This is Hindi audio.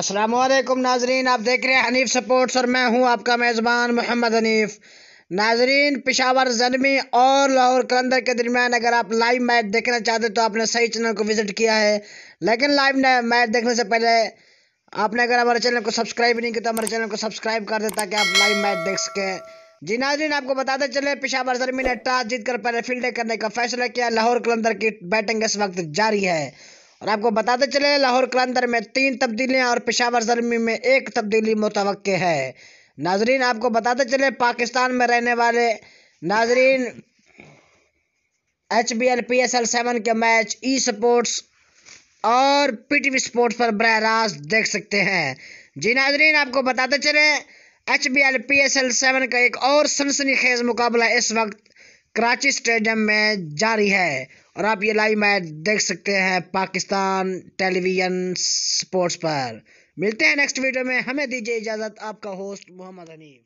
असलम नाजरीन आप देख रहे हैं हनीफ सपोर्ट्स और मैं हूं आपका मेज़बान मोहम्मद हनीफ नाजरीन पिशावर जनमी और लाहौर कलंदर के दरमियान अगर आप लाइव मैच देखना चाहते तो आपने सही चैनल को विज़िट किया है लेकिन लाइव मैच देखने से पहले आपने अगर हमारे चैनल को सब्सक्राइब नहीं किया तो हमारे चैनल को सब्सक्राइब कर दें ताकि आप लाइव मैच देख सकें जी नाजरीन आपको बताते चले पिशावर जनमी ने टॉस कर पहले फील्डिंग करने का फैसला किया लाहौर कलंदर की बैटिंग इस वक्त जारी है और आपको बताते चले लाहौर कलंदर में तीन तब्दीलियां और पेशावर जर्मी में एक तब्दीली मुतव है नाजरीन आपको बताते चले पाकिस्तान में रहने वाले नाजरीन H B L P S L seven के मैच ई स्पोर्ट्स और पी टी वी स्पोर्ट्स पर बरह रास्त देख सकते हैं जी नाजरीन आपको बताते चले H B L P S L seven का एक और सनसनी खेज मुकाबला इस वक्त कराची स्टेडियम में जारी है और आप ये लाइव मैच देख सकते हैं पाकिस्तान टेलीविजन स्पोर्ट्स पर मिलते हैं नेक्स्ट वीडियो में हमें दीजिए इजाज़त आपका होस्ट मोहम्मद हनीफ